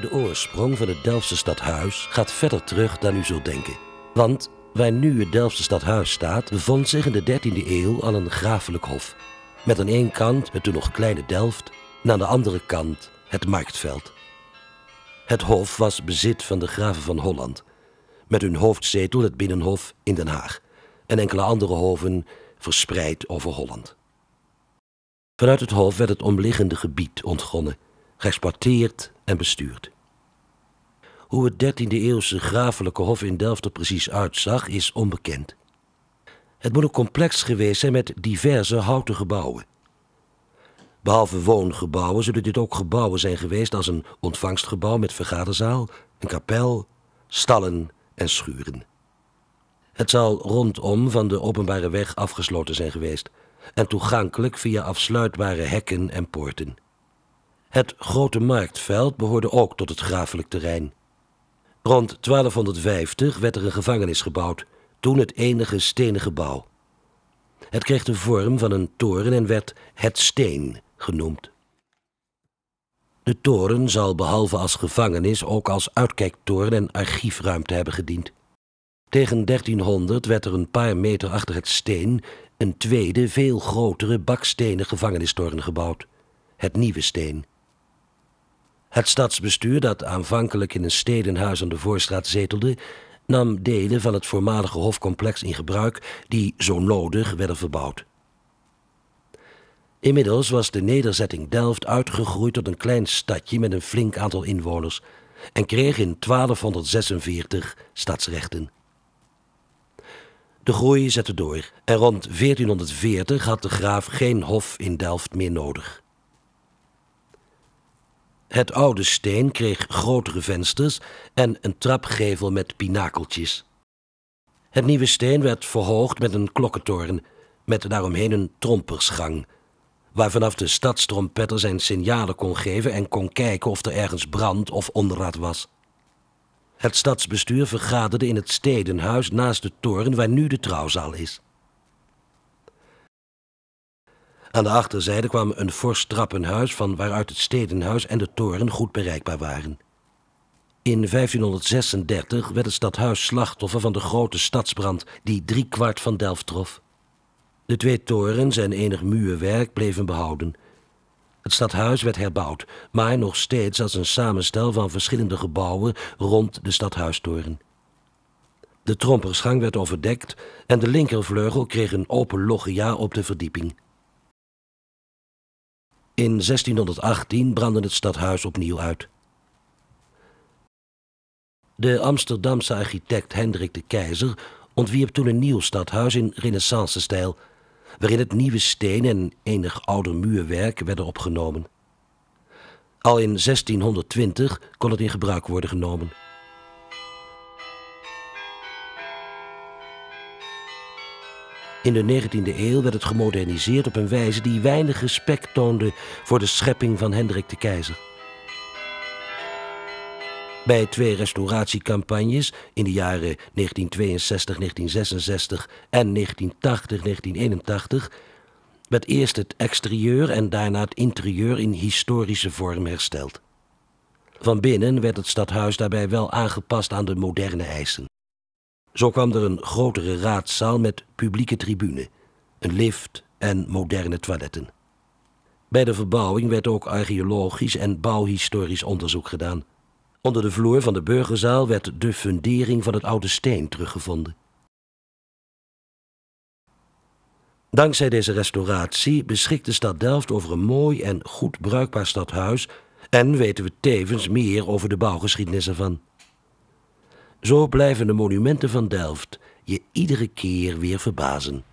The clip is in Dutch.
De oorsprong van het Delftse stadhuis gaat verder terug dan u zult denken. Want waar nu het Delftse stadhuis staat, bevond zich in de 13e eeuw al een grafelijk hof. Met aan één kant het toen nog kleine Delft en aan de andere kant het marktveld. Het hof was bezit van de graven van Holland, met hun hoofdzetel het Binnenhof in Den Haag en enkele andere hoven verspreid over Holland. Vanuit het hof werd het omliggende gebied ontgonnen geëxporteerd en bestuurd. Hoe het 13e-eeuwse grafelijke hof in Delft er precies uitzag, is onbekend. Het moet een complex geweest zijn met diverse houten gebouwen. Behalve woongebouwen zullen dit ook gebouwen zijn geweest als een ontvangstgebouw met vergaderzaal, een kapel, stallen en schuren. Het zal rondom van de openbare weg afgesloten zijn geweest en toegankelijk via afsluitbare hekken en poorten. Het grote marktveld behoorde ook tot het grafelijk terrein. Rond 1250 werd er een gevangenis gebouwd, toen het enige stenen gebouw. Het kreeg de vorm van een toren en werd het Steen genoemd. De toren zal behalve als gevangenis ook als uitkijktoren en archiefruimte hebben gediend. Tegen 1300 werd er een paar meter achter het steen een tweede, veel grotere bakstenen gevangenistoren gebouwd, het Nieuwe Steen. Het stadsbestuur, dat aanvankelijk in een stedenhuis aan de Voorstraat zetelde, nam delen van het voormalige hofcomplex in gebruik die zo nodig werden verbouwd. Inmiddels was de nederzetting Delft uitgegroeid tot een klein stadje met een flink aantal inwoners en kreeg in 1246 stadsrechten. De groei zette door en rond 1440 had de graaf geen hof in Delft meer nodig. Het oude steen kreeg grotere vensters en een trapgevel met pinakeltjes. Het nieuwe steen werd verhoogd met een klokkentoren, met daaromheen een trompersgang, waar vanaf de stadstrompetter zijn signalen kon geven en kon kijken of er ergens brand of onraad was. Het stadsbestuur vergaderde in het stedenhuis naast de toren waar nu de trouwzaal is. Aan de achterzijde kwam een fors trappenhuis van waaruit het stedenhuis en de toren goed bereikbaar waren. In 1536 werd het stadhuis slachtoffer van de grote stadsbrand die driekwart van Delft trof. De twee torens en enig muurwerk bleven behouden. Het stadhuis werd herbouwd, maar nog steeds als een samenstel van verschillende gebouwen rond de stadhuistoren. De trompersgang werd overdekt en de linkervleugel kreeg een open loggia op de verdieping. In 1618 brandde het stadhuis opnieuw uit. De Amsterdamse architect Hendrik de Keizer ontwierp toen een nieuw stadhuis in renaissance-stijl, waarin het nieuwe steen en enig ouder muurwerk werden opgenomen. Al in 1620 kon het in gebruik worden genomen. In de 19e eeuw werd het gemoderniseerd op een wijze die weinig respect toonde voor de schepping van Hendrik de Keizer. Bij twee restauratiecampagnes in de jaren 1962, 1966 en 1980, 1981 werd eerst het exterieur en daarna het interieur in historische vorm hersteld. Van binnen werd het stadhuis daarbij wel aangepast aan de moderne eisen. Zo kwam er een grotere raadzaal met publieke tribune, een lift en moderne toiletten. Bij de verbouwing werd ook archeologisch en bouwhistorisch onderzoek gedaan. Onder de vloer van de burgerzaal werd de fundering van het oude steen teruggevonden. Dankzij deze restauratie beschikt de stad Delft over een mooi en goed bruikbaar stadhuis en weten we tevens meer over de bouwgeschiedenis ervan. Zo blijven de monumenten van Delft je iedere keer weer verbazen.